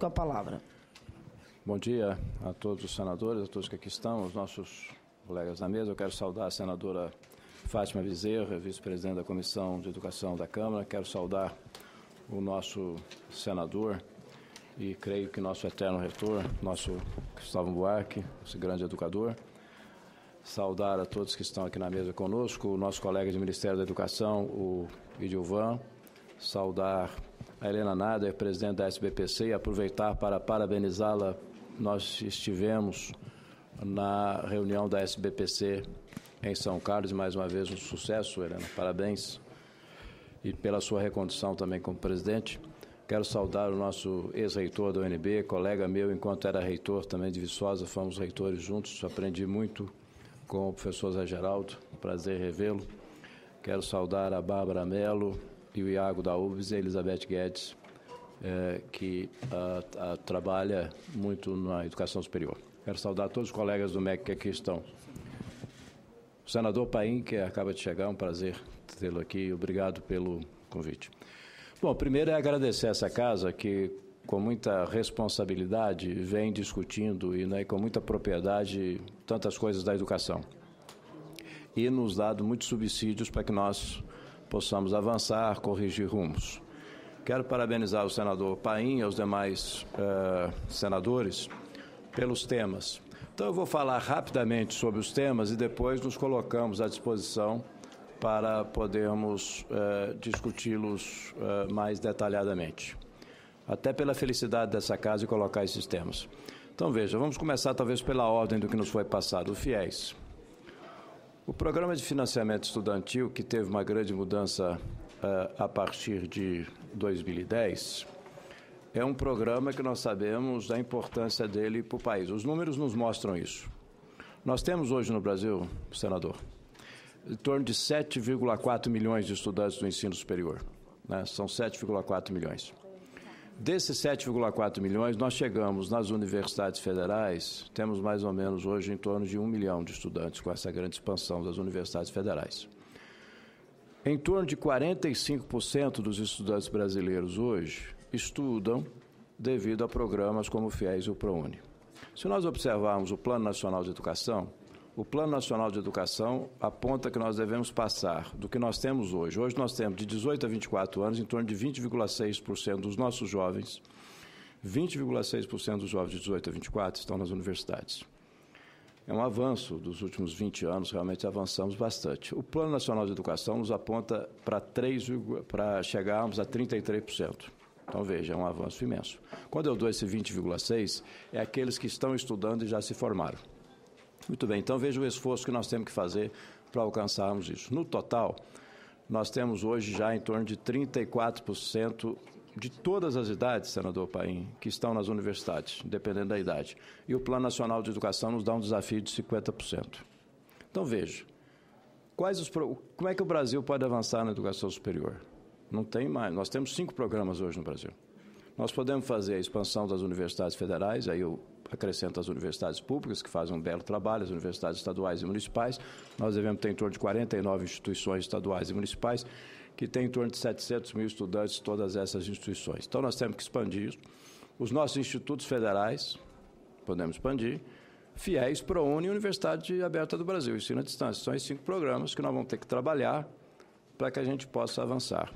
com a palavra. Bom dia a todos os senadores, a todos que aqui estão, os nossos colegas na mesa. Eu quero saudar a senadora Fátima Bezerra, vice-presidente da Comissão de Educação da Câmara. Quero saudar o nosso senador e creio que nosso eterno reitor, nosso Cristóvão Buarque, esse grande educador. Saudar a todos que estão aqui na mesa conosco, o nosso colega do Ministério da Educação, o Idilvan, saudar a Helena Nader, presidente da SBPC, e aproveitar para parabenizá-la. Nós estivemos na reunião da SBPC em São Carlos, mais uma vez um sucesso, Helena. Parabéns. E pela sua recondução também como presidente. Quero saudar o nosso ex-reitor da UNB, colega meu, enquanto era reitor também de Viçosa, fomos reitores juntos, aprendi muito com o professor Zé Geraldo, prazer revê-lo. Quero saudar a Bárbara Melo, e o Iago da Uves e a Elizabeth Guedes, é, que a, a, trabalha muito na educação superior. Quero saudar todos os colegas do MEC que aqui estão. O senador Paim, que acaba de chegar, é um prazer tê-lo aqui. Obrigado pelo convite. Bom, primeiro é agradecer essa casa que, com muita responsabilidade, vem discutindo e né, com muita propriedade tantas coisas da educação. E nos dado muitos subsídios para que nós possamos avançar, corrigir rumos. Quero parabenizar o senador Paim e os demais eh, senadores pelos temas. Então, eu vou falar rapidamente sobre os temas e depois nos colocamos à disposição para podermos eh, discuti-los eh, mais detalhadamente. Até pela felicidade dessa casa e colocar esses temas. Então, veja, vamos começar talvez pela ordem do que nos foi passado. O FIES. O programa de financiamento estudantil, que teve uma grande mudança uh, a partir de 2010, é um programa que nós sabemos da importância dele para o país. Os números nos mostram isso. Nós temos hoje no Brasil, senador, em torno de 7,4 milhões de estudantes do ensino superior. Né? São 7,4 milhões. Desses 7,4 milhões, nós chegamos nas universidades federais, temos mais ou menos hoje em torno de um milhão de estudantes com essa grande expansão das universidades federais. Em torno de 45% dos estudantes brasileiros hoje estudam devido a programas como o FIES e o ProUni. Se nós observarmos o Plano Nacional de Educação, o Plano Nacional de Educação aponta que nós devemos passar do que nós temos hoje. Hoje nós temos de 18 a 24 anos em torno de 20,6% dos nossos jovens. 20,6% dos jovens de 18 a 24 estão nas universidades. É um avanço dos últimos 20 anos, realmente avançamos bastante. O Plano Nacional de Educação nos aponta para 3, para chegarmos a 33%. Então veja, é um avanço imenso. Quando eu dou esse 20,6, é aqueles que estão estudando e já se formaram. Muito bem, então veja o esforço que nós temos que fazer para alcançarmos isso. No total, nós temos hoje já em torno de 34% de todas as idades, senador Paim, que estão nas universidades, dependendo da idade. E o Plano Nacional de Educação nos dá um desafio de 50%. Então veja, quais os, como é que o Brasil pode avançar na educação superior? Não tem mais. Nós temos cinco programas hoje no Brasil. Nós podemos fazer a expansão das universidades federais, aí o acrescento as universidades públicas, que fazem um belo trabalho, as universidades estaduais e municipais. Nós devemos ter em torno de 49 instituições estaduais e municipais, que têm em torno de 700 mil estudantes, todas essas instituições. Então, nós temos que expandir isso. Os nossos institutos federais, podemos expandir. FIES, ProUni e Universidade Aberta do Brasil, Ensino à Distância. São esses cinco programas que nós vamos ter que trabalhar para que a gente possa avançar.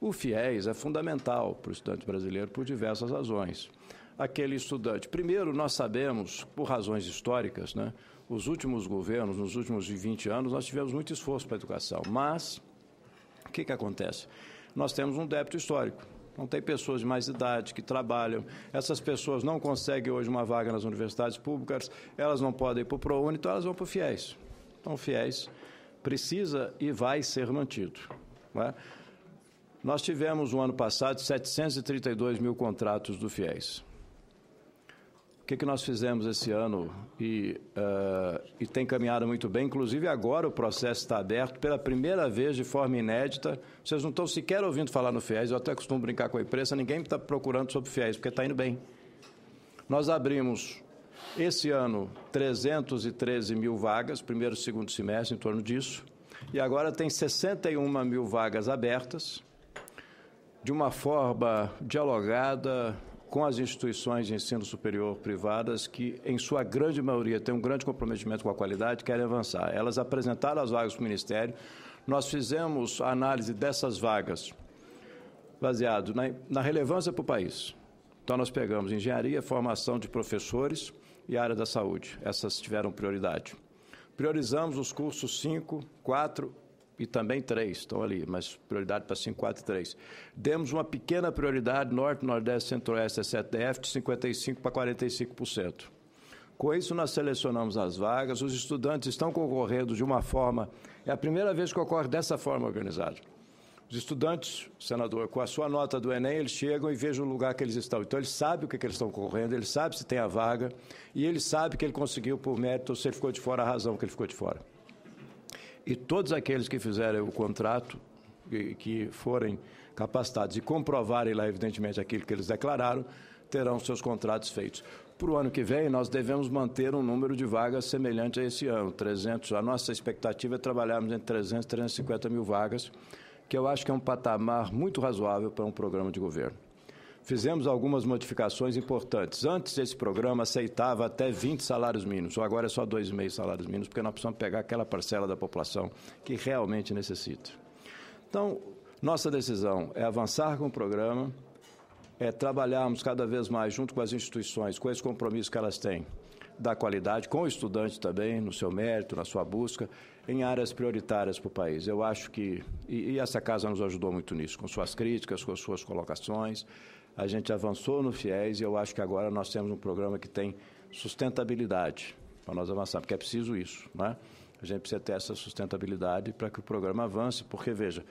O FIES é fundamental para o estudante brasileiro por diversas razões aquele estudante. Primeiro, nós sabemos, por razões históricas, né, os últimos governos, nos últimos 20 anos, nós tivemos muito esforço para a educação. Mas, o que, que acontece? Nós temos um débito histórico. Não tem pessoas de mais idade que trabalham. Essas pessoas não conseguem hoje uma vaga nas universidades públicas, elas não podem ir para o ProUni, então elas vão para o FIES. Então, o FIES precisa e vai ser mantido. É? Nós tivemos, no ano passado, 732 mil contratos do FIES que, que nós fizemos esse ano e, uh, e tem caminhado muito bem. Inclusive, agora o processo está aberto pela primeira vez de forma inédita. Vocês não estão sequer ouvindo falar no FIES. Eu até costumo brincar com a imprensa, ninguém está procurando sobre o FIES, porque está indo bem. Nós abrimos esse ano 313 mil vagas, primeiro e segundo semestre, em torno disso. E agora tem 61 mil vagas abertas, de uma forma dialogada, com as instituições de ensino superior privadas que, em sua grande maioria, têm um grande comprometimento com a qualidade, querem avançar. Elas apresentaram as vagas para o Ministério, nós fizemos a análise dessas vagas baseado na, na relevância para o país. Então, nós pegamos engenharia, formação de professores e área da saúde. Essas tiveram prioridade. Priorizamos os cursos 5, 4 e também três estão ali, mas prioridade para 5, 4 e 3. Demos uma pequena prioridade, Norte, Nordeste, Centro-Oeste, STF, de 55% para 45%. Com isso, nós selecionamos as vagas, os estudantes estão concorrendo de uma forma, é a primeira vez que ocorre dessa forma organizada. Os estudantes, senador, com a sua nota do Enem, eles chegam e vejam o lugar que eles estão. Então, ele sabe o que, é que eles estão correndo, ele sabe se tem a vaga e ele sabe que ele conseguiu por mérito ou se ele ficou de fora a razão que ele ficou de fora. E todos aqueles que fizerem o contrato, que, que forem capacitados e comprovarem lá, evidentemente, aquilo que eles declararam, terão seus contratos feitos. Para o ano que vem, nós devemos manter um número de vagas semelhante a esse ano, 300. A nossa expectativa é trabalharmos entre 300 e 350 mil vagas, que eu acho que é um patamar muito razoável para um programa de governo fizemos algumas modificações importantes. Antes, esse programa aceitava até 20 salários mínimos, agora é só 2,5 salários mínimos, porque nós precisamos pegar aquela parcela da população que realmente necessita. Então, nossa decisão é avançar com o programa, é trabalharmos cada vez mais junto com as instituições, com esse compromisso que elas têm da qualidade, com o estudante também, no seu mérito, na sua busca, em áreas prioritárias para o país. Eu acho que, e, e essa casa nos ajudou muito nisso, com suas críticas, com suas colocações, a gente avançou no FIES e eu acho que agora nós temos um programa que tem sustentabilidade para nós avançar, porque é preciso isso, né? A gente precisa ter essa sustentabilidade para que o programa avance, porque, veja,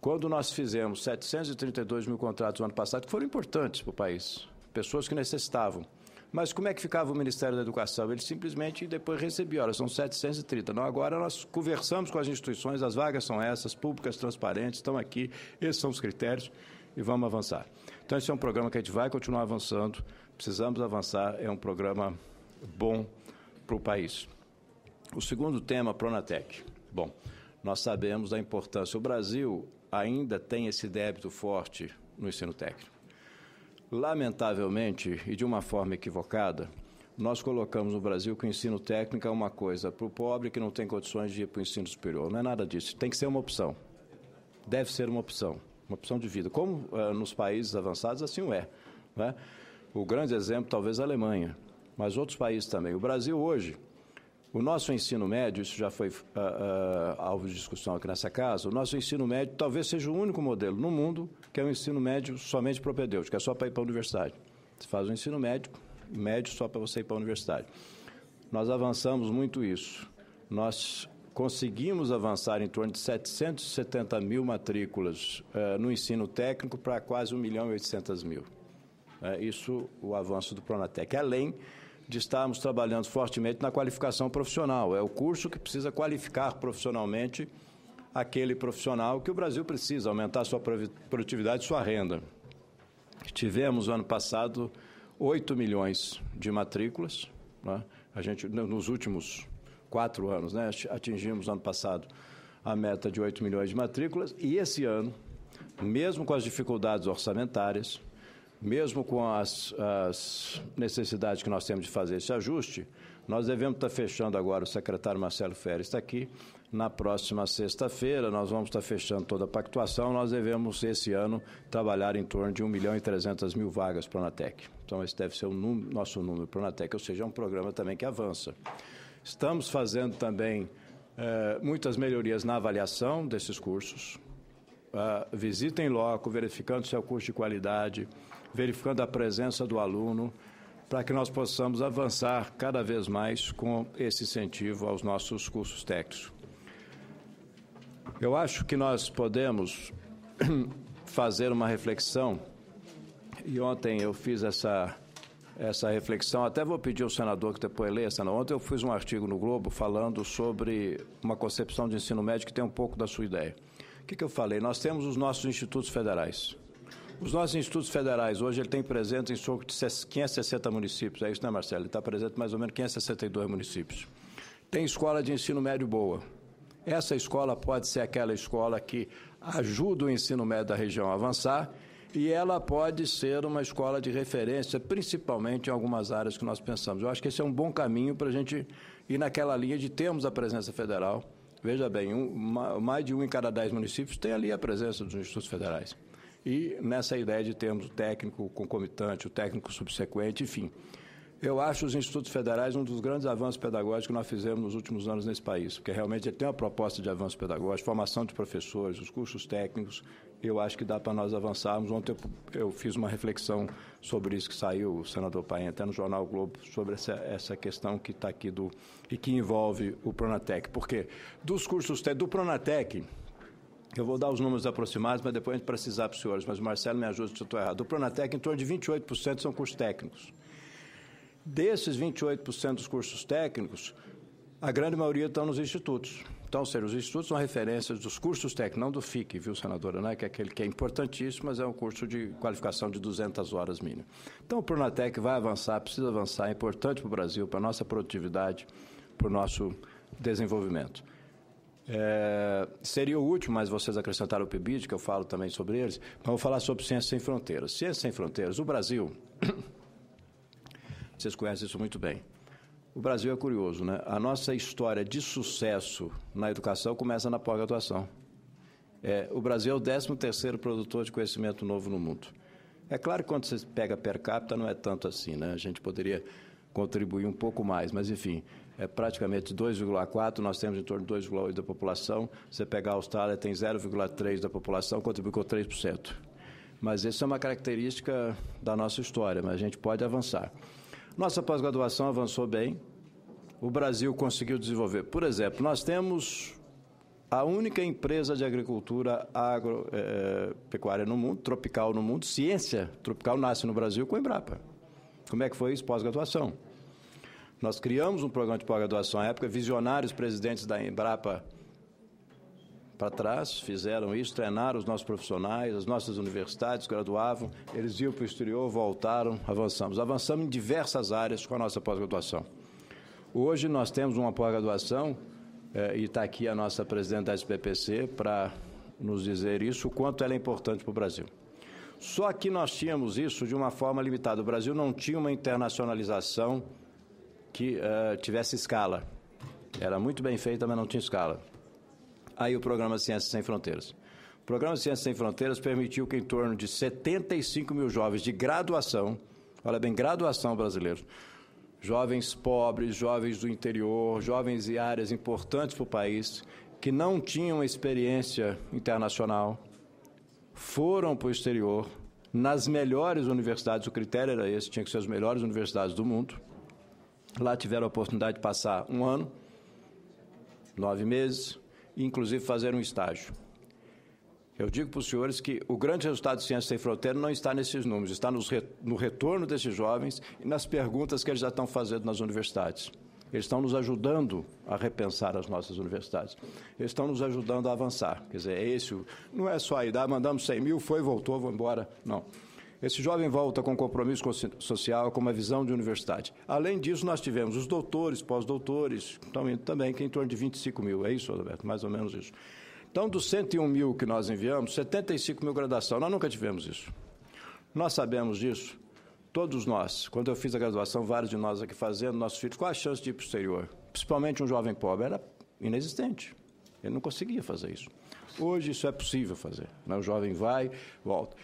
quando nós fizemos 732 mil contratos no ano passado, que foram importantes para o país, pessoas que necessitavam, mas como é que ficava o Ministério da Educação? Ele simplesmente depois recebia, olha, são 730. Não, agora nós conversamos com as instituições, as vagas são essas, públicas, transparentes, estão aqui, esses são os critérios e vamos avançar. Então, esse é um programa que a gente vai continuar avançando, precisamos avançar, é um programa bom para o país. O segundo tema, Pronatec. Bom, nós sabemos da importância. O Brasil ainda tem esse débito forte no ensino técnico. Lamentavelmente, e de uma forma equivocada, nós colocamos no Brasil que o ensino técnico é uma coisa para o pobre que não tem condições de ir para o ensino superior. Não é nada disso. Tem que ser uma opção. Deve ser uma opção uma opção de vida. Como eh, nos países avançados, assim o é. Né? O grande exemplo, talvez, é a Alemanha, mas outros países também. O Brasil hoje, o nosso ensino médio, isso já foi uh, uh, alvo de discussão aqui nessa casa, o nosso ensino médio talvez seja o único modelo no mundo que é um ensino médio somente propedêutico, é só para ir para a universidade. Você faz o um ensino médio, médio só para você ir para a universidade. Nós avançamos muito isso. Nós conseguimos avançar em torno de 770 mil matrículas uh, no ensino técnico para quase 1 milhão e 800 mil. Uh, isso o avanço do Pronatec. Além de estarmos trabalhando fortemente na qualificação profissional. É o curso que precisa qualificar profissionalmente aquele profissional que o Brasil precisa, aumentar sua produtividade e sua renda. Tivemos, ano passado, 8 milhões de matrículas. Né? A gente, nos últimos quatro anos, né? atingimos ano passado a meta de 8 milhões de matrículas e esse ano, mesmo com as dificuldades orçamentárias, mesmo com as, as, necessidades que nós temos de fazer esse ajuste, nós devemos estar fechando agora, o secretário Marcelo Ferreira está aqui, na próxima sexta-feira nós vamos estar fechando toda a pactuação, nós devemos esse ano trabalhar em torno de 1 milhão e 300 mil vagas para a Pronatec. Então esse deve ser o número, nosso número para a Pronatec, ou seja, é um programa também que avança. Estamos fazendo também eh, muitas melhorias na avaliação desses cursos. Uh, ah, visita em loco, verificando se é o curso de qualidade, verificando a presença do aluno, para que nós possamos avançar cada vez mais com esse incentivo aos nossos cursos técnicos. Eu acho que nós podemos fazer uma reflexão, e ontem eu fiz essa essa reflexão. Até vou pedir ao senador que depois leia, senador. Ontem eu fiz um artigo no Globo falando sobre uma concepção de ensino médio que tem um pouco da sua ideia. O que, que eu falei? Nós temos os nossos institutos federais. Os nossos institutos federais, hoje, ele tem presença em cerca de 560 municípios. É isso, né, Marcelo? Ele está presente em mais ou menos 562 municípios. Tem escola de ensino médio boa. Essa escola pode ser aquela escola que ajuda o ensino médio da região a avançar e ela pode ser uma escola de referência, principalmente em algumas áreas que nós pensamos. Eu acho que esse é um bom caminho para a gente ir naquela linha de termos a presença federal. Veja bem, um, mais de um em cada dez municípios tem ali a presença dos institutos federais. E nessa ideia de termos o técnico concomitante, o técnico subsequente, enfim. Eu acho os institutos federais um dos grandes avanços pedagógicos que nós fizemos nos últimos anos nesse país, porque realmente ele tem uma proposta de avanço pedagógico, formação de professores, os cursos técnicos eu acho que dá para nós avançarmos. Ontem eu, eu, fiz uma reflexão sobre isso que saiu, o senador Paim, até no Jornal Globo, sobre essa, essa questão que está aqui do, e que envolve o Pronatec. Porque dos cursos do Pronatec, eu vou dar os números aproximados, mas depois a gente precisar para os senhores, mas o Marcelo me ajuda se eu estou errado. Do Pronatec, em torno de 28% são cursos técnicos. Desses 28% dos cursos técnicos, a grande maioria estão tá nos institutos. Então, ser os institutos são referências dos cursos técnicos, não do FIC, viu, senadora, né? que é aquele que é importantíssimo, mas é um curso de qualificação de 200 horas mínimo. Então, o Pronatec vai avançar, precisa avançar, é importante para o Brasil, para a nossa produtividade, para o nosso desenvolvimento. É, seria o último, mas vocês acrescentaram o PIBID, que eu falo também sobre eles. Vamos falar sobre Ciência Sem Fronteiras. Ciência Sem Fronteiras, o Brasil, vocês conhecem isso muito bem, o Brasil é curioso, né? A nossa história de sucesso na educação começa na pós-graduação. É, o Brasil é o 13 terceiro produtor de conhecimento novo no mundo. É claro que quando você pega per capita não é tanto assim, né? A gente poderia contribuir um pouco mais, mas enfim, é praticamente 2,4, nós temos em torno de 2,8 da população. Você pegar a Austrália, tem 0,3 da população, contribui com 3%. Mas essa é uma característica da nossa história, mas a gente pode avançar. Nossa pós-graduação avançou bem, o Brasil conseguiu desenvolver. Por exemplo, nós temos a única empresa de agricultura agropecuária eh, eh, no mundo, tropical no mundo, ciência tropical nasce no Brasil com a Embrapa. Como é que foi isso? Pós-graduação. Nós criamos um programa de pós-graduação à época, visionários presidentes da Embrapa para trás, fizeram isso, treinaram os nossos profissionais, as nossas universidades graduavam, eles iam para o exterior, voltaram, avançamos. Avançamos em diversas áreas com a nossa pós-graduação. Hoje nós temos uma pós-graduação, eh, e está aqui a nossa presidente da SPPC para nos dizer isso, o quanto ela é importante para o Brasil. Só que nós tínhamos isso de uma forma limitada. O Brasil não tinha uma internacionalização que eh, tivesse escala. Era muito bem feita, mas não tinha escala aí o programa Ciências Sem Fronteiras. O programa Ciências Sem Fronteiras permitiu que em torno de 75 mil jovens de graduação, olha bem, graduação brasileiros, jovens pobres, jovens do interior, jovens de áreas importantes para o país, que não tinham experiência internacional, foram para o exterior, nas melhores universidades, o critério era esse, tinha que ser as melhores universidades do mundo. Lá tiveram a oportunidade de passar um ano, nove meses, inclusive, fazer um estágio. Eu digo para os senhores que o grande resultado de Ciência Sem Fronteira não está nesses números, está no retorno desses jovens e nas perguntas que eles já estão fazendo nas universidades. Eles estão nos ajudando a repensar as nossas universidades. Eles estão nos ajudando a avançar. Quer dizer, é esse. Não é só a idade, ah, mandamos 100 mil, foi, voltou, vou embora. Não. Esse jovem volta com compromisso social, com uma visão de universidade. Além disso, nós tivemos os doutores, pós-doutores, estão indo também, que é em torno de 25 mil. É isso, Roberto? Mais ou menos isso. Então, dos 101 mil que nós enviamos, 75 mil graduação. Nós nunca tivemos isso. Nós sabemos disso. Todos nós, quando eu fiz a graduação, vários de nós aqui fazendo, nossos filhos, qual a chance de ir para o exterior? Principalmente um jovem pobre. Era inexistente. Ele não conseguia fazer isso. Hoje isso é possível fazer. Né? O jovem vai, volta.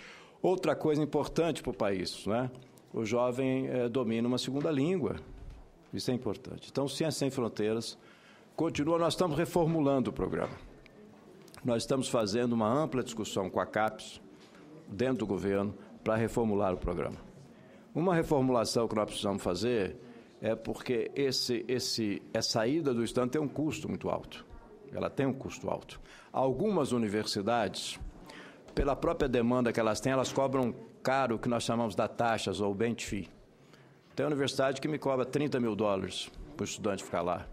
Outra coisa importante para o país, né? o jovem eh, domina uma segunda língua. Isso é importante. Então, Ciência Sem Fronteiras continua. Nós estamos reformulando o programa. Nós estamos fazendo uma ampla discussão com a CAPES, dentro do governo, para reformular o programa. Uma reformulação que nós precisamos fazer é porque esse, esse, essa saída do estudante tem um custo muito alto. Ela tem um custo alto. Algumas universidades pela própria demanda que elas têm, elas cobram caro o que nós chamamos da taxas ou bent fee. Tem universidade que me cobra 30 mil dólares para o estudante ficar lá.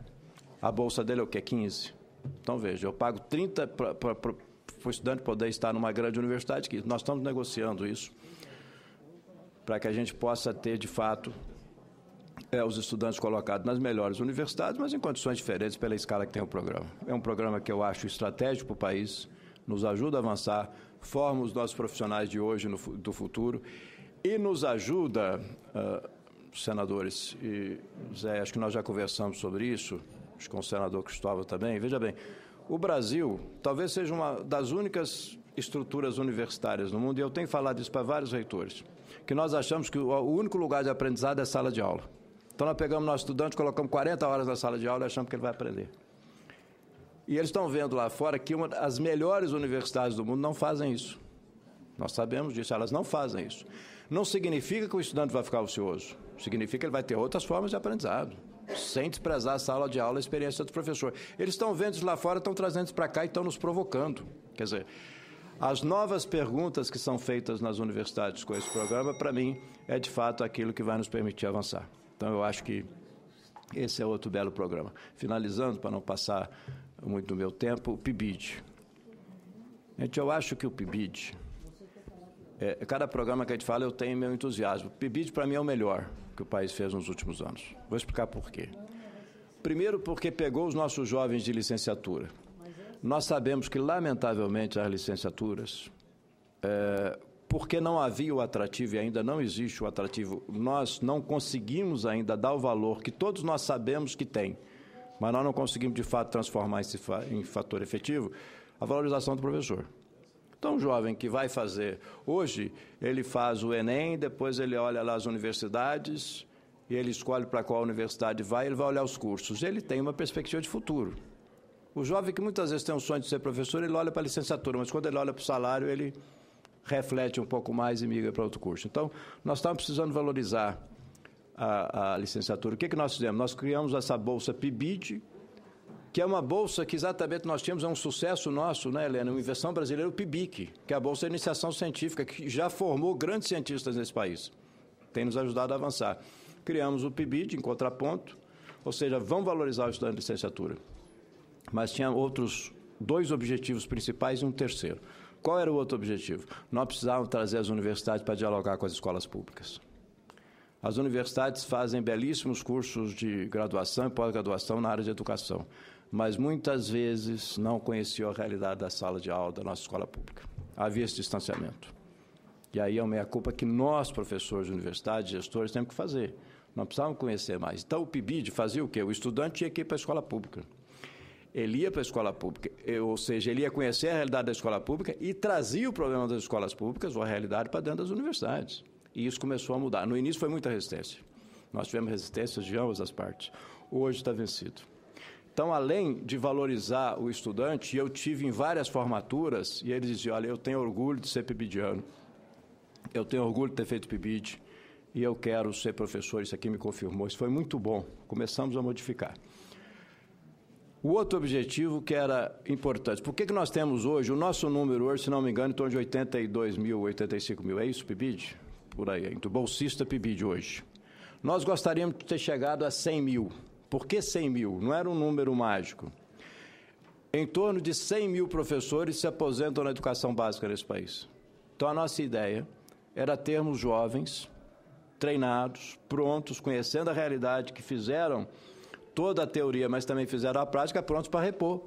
A bolsa dele é o quê? 15. Então veja, eu pago 30 para o estudante poder estar numa grande universidade, que nós estamos negociando isso, para que a gente possa ter de fato é, os estudantes colocados nas melhores universidades, mas em condições diferentes pela escala que tem o programa. É um programa que eu acho estratégico para o país, nos ajuda a avançar forma os nossos profissionais de hoje no, do futuro e nos ajuda, uh, senadores, e, Zé, acho que nós já conversamos sobre isso, acho com o senador Cristóvão também. Veja bem, o Brasil talvez seja uma das únicas estruturas universitárias no mundo, e eu tenho falado isso para vários reitores, que nós achamos que o único lugar de aprendizado é sala de aula. Então nós pegamos nosso estudante, colocamos 40 horas na sala de aula e achamos que ele vai aprender. E eles estão vendo lá fora que uma, as melhores universidades do mundo não fazem isso. Nós sabemos disso, elas não fazem isso. Não significa que o estudante vai ficar ocioso. Significa que ele vai ter outras formas de aprendizado, sem desprezar a sala de aula, a experiência do professor. Eles estão vendo isso lá fora, estão trazendo isso para cá e estão nos provocando. Quer dizer, as novas perguntas que são feitas nas universidades com esse programa, para mim, é de fato aquilo que vai nos permitir avançar. Então, eu acho que esse é outro belo programa. Finalizando, para não passar muito do meu tempo, o PIBID. Gente, eu acho que o PIBID, é, cada programa que a gente fala eu tenho meu entusiasmo. O PIBID para mim é o melhor que o país fez nos últimos anos. Vou explicar por quê. Primeiro, porque pegou os nossos jovens de licenciatura. Nós sabemos que, lamentavelmente, as licenciaturas, é, porque não havia o atrativo e ainda não existe o atrativo, nós não conseguimos ainda dar o valor que todos nós sabemos que tem mas nós não conseguimos de fato transformar isso em fator efetivo, a valorização do professor. Então, o jovem que vai fazer hoje, ele faz o Enem, depois ele olha lá as universidades e ele escolhe para qual universidade vai, ele vai olhar os cursos. Ele tem uma perspectiva de futuro. O jovem que muitas vezes tem o sonho de ser professor, ele olha para a licenciatura, mas quando ele olha para o salário, ele reflete um pouco mais e migra para outro curso. Então, nós estamos precisando valorizar a, a licenciatura. O que, é que nós fizemos? Nós criamos essa bolsa PIBID, que é uma bolsa que exatamente nós tínhamos, é um sucesso nosso, né, Helena? Uma inversão brasileira, o PIBIC, que é a Bolsa de Iniciação Científica, que já formou grandes cientistas nesse país. Tem nos ajudado a avançar. Criamos o PIBID em contraponto, ou seja, vão valorizar o estudante de licenciatura. Mas tinha outros dois objetivos principais e um terceiro. Qual era o outro objetivo? Nós precisávamos trazer as universidades para dialogar com as escolas públicas. As universidades fazem belíssimos cursos de graduação e pós-graduação na área de educação, mas muitas vezes não conheciam a realidade da sala de aula da nossa escola pública. Havia esse distanciamento. E aí é uma meia-culpa que nós, professores de universidade, gestores, temos que fazer. Não precisavam conhecer mais. Então, o PIBID fazia o quê? O estudante tinha que ir para a escola pública. Ele ia para a escola pública, eh, ou seja, ele ia conhecer a realidade da escola pública e trazia o problema das escolas públicas ou a realidade para dentro das universidades. E isso começou a mudar. No início foi muita resistência. Nós tivemos resistências de ambas as partes. Hoje está vencido. Então, além de valorizar o estudante, eu tive em várias formaturas, e eles diziam, olha, eu tenho orgulho de ser pibidiano, eu tenho orgulho de ter feito PIBID, e eu quero ser professor, isso aqui me confirmou, isso foi muito bom, começamos a modificar. O outro objetivo que era importante, por que, que nós temos hoje, o nosso número hoje, se não me engano, em torno de 82 mil, 85 mil, é isso, PIBID? por aí, do bolsista PIB de hoje. Nós gostaríamos de ter chegado a 100 mil. Por que 100 mil? Não era um número mágico. Em torno de 100 mil professores se aposentam na educação básica nesse país. Então, a nossa ideia era termos jovens treinados, prontos, conhecendo a realidade, que fizeram toda a teoria, mas também fizeram a prática, prontos para repor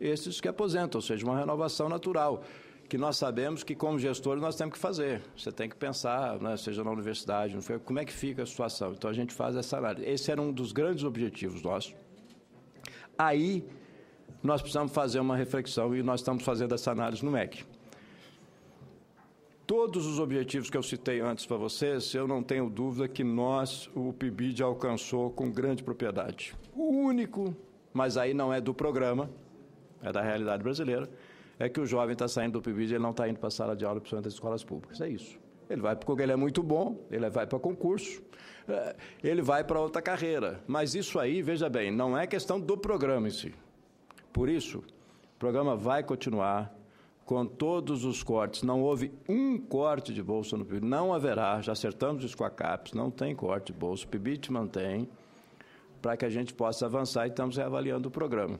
esses que aposentam, ou seja, uma renovação natural que nós sabemos que, como gestores, nós temos que fazer. Você tem que pensar, né, seja na universidade, como é que fica a situação. Então, a gente faz essa análise. Esse era um dos grandes objetivos nossos. Aí, nós precisamos fazer uma reflexão e nós estamos fazendo essa análise no MEC. Todos os objetivos que eu citei antes para vocês, eu não tenho dúvida que nós, o PIBID, alcançou com grande propriedade. O único, mas aí não é do programa, é da realidade brasileira, é que o jovem está saindo do PIBID e ele não está indo para a sala de aula principalmente das escolas públicas. É isso. Ele vai porque ele é muito bom, ele vai para concurso, é, ele vai para outra carreira. Mas isso aí, veja bem, não é questão do programa em si. Por isso, o programa vai continuar com todos os cortes. Não houve um corte de bolsa no PIB. Não haverá, já acertamos isso com a CAPES, não tem corte de bolsa. O PIBIT mantém para que a gente possa avançar e estamos reavaliando o programa.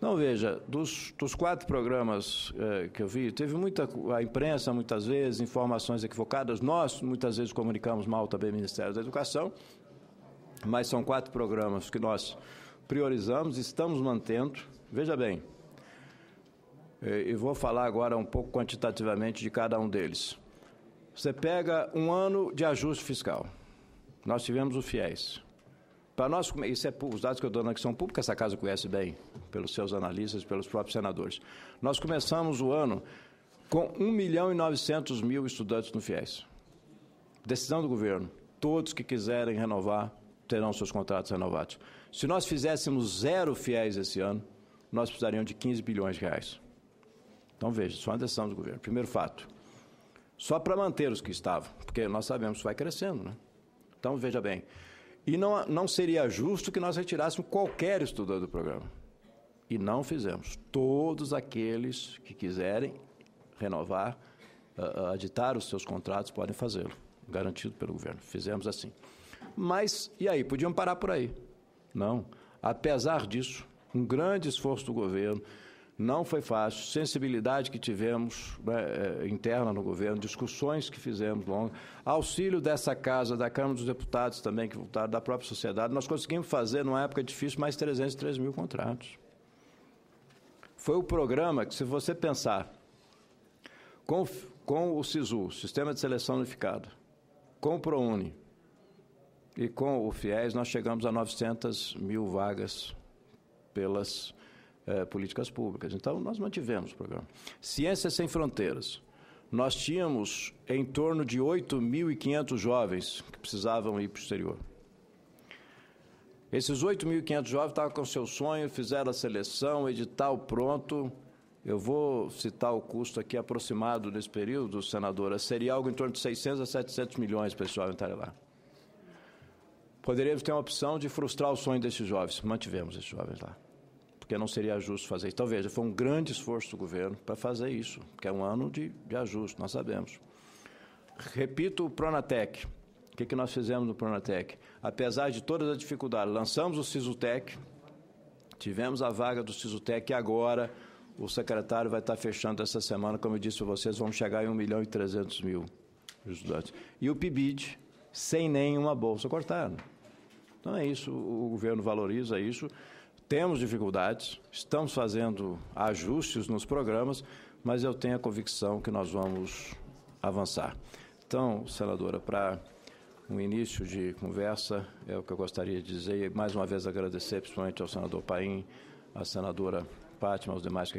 Não, veja, dos, dos quatro programas eh, que eu vi, teve muita a imprensa, muitas vezes, informações equivocadas. Nós, muitas vezes, comunicamos mal também ao Ministério da Educação, mas são quatro programas que nós priorizamos, estamos mantendo. Veja bem, e eh, vou falar agora um pouco quantitativamente de cada um deles. Você pega um ano de ajuste fiscal. Nós tivemos o FIES, para nós, é, isso é os dados que eu dou na questão pública, essa casa conhece bem, pelos seus analistas, pelos próprios senadores. Nós começamos o ano com 1 milhão e 900 mil estudantes no FIES. Decisão do governo. Todos que quiserem renovar terão seus contratos renovados. Se nós fizéssemos zero fiéis esse ano, nós precisaríamos de 15 bilhões de reais. Então veja, só uma decisão do governo. Primeiro fato. Só para manter os que estavam, porque nós sabemos que vai crescendo, né? Então veja bem. E não, não seria justo que nós retirássemos qualquer estudante do programa. E não fizemos. Todos aqueles que quiserem renovar, uh, aditar os seus contratos, podem fazê-lo. Garantido pelo governo. Fizemos assim. Mas, e aí? Podiam parar por aí. Não. Apesar disso, um grande esforço do governo, não foi fácil, sensibilidade que tivemos né, eh, interna no governo, discussões que fizemos longas, auxílio dessa casa, da Câmara dos Deputados também, que votaram, da própria sociedade. Nós conseguimos fazer, numa época difícil, mais 303 mil contratos. Foi o programa que, se você pensar, com, com o SISU, Sistema de Seleção Unificado, com o ProUni e com o FIES, nós chegamos a 900 mil vagas pelas é, políticas públicas. Então, nós mantivemos o programa. Ciência Sem Fronteiras. Nós tínhamos em torno de 8.500 jovens que precisavam ir para o exterior. Esses 8.500 jovens estavam com seu sonho, fizeram a seleção, edital pronto. Eu vou citar o custo aqui aproximado nesse período, senadora. Seria algo em torno de 600 a 700 milhões para esse jovem estar lá. Poderíamos ter uma opção de frustrar o sonho desses jovens. Mantivemos esses jovens lá porque não seria justo fazer isso. Então, veja, foi um grande esforço do governo para fazer isso, que é um ano de, de ajuste, nós sabemos. Repito o Pronatec. O que, que nós fizemos no Pronatec? Apesar de todas as dificuldades, lançamos o Sisutec, tivemos a vaga do Sisutec e agora o secretário vai estar fechando essa semana, como eu disse a vocês, vamos chegar em 1 milhão e 300 mil estudantes. E o PIBID, sem nenhuma bolsa, cortaram. Então é isso, o governo valoriza isso. Temos dificuldades, estamos fazendo ajustes nos programas, mas eu tenho a convicção que nós vamos avançar. Então, senadora, para um início de conversa, é o que eu gostaria de dizer. E mais uma vez agradecer, principalmente ao senador Paim, à senadora Fátima, aos demais que aqui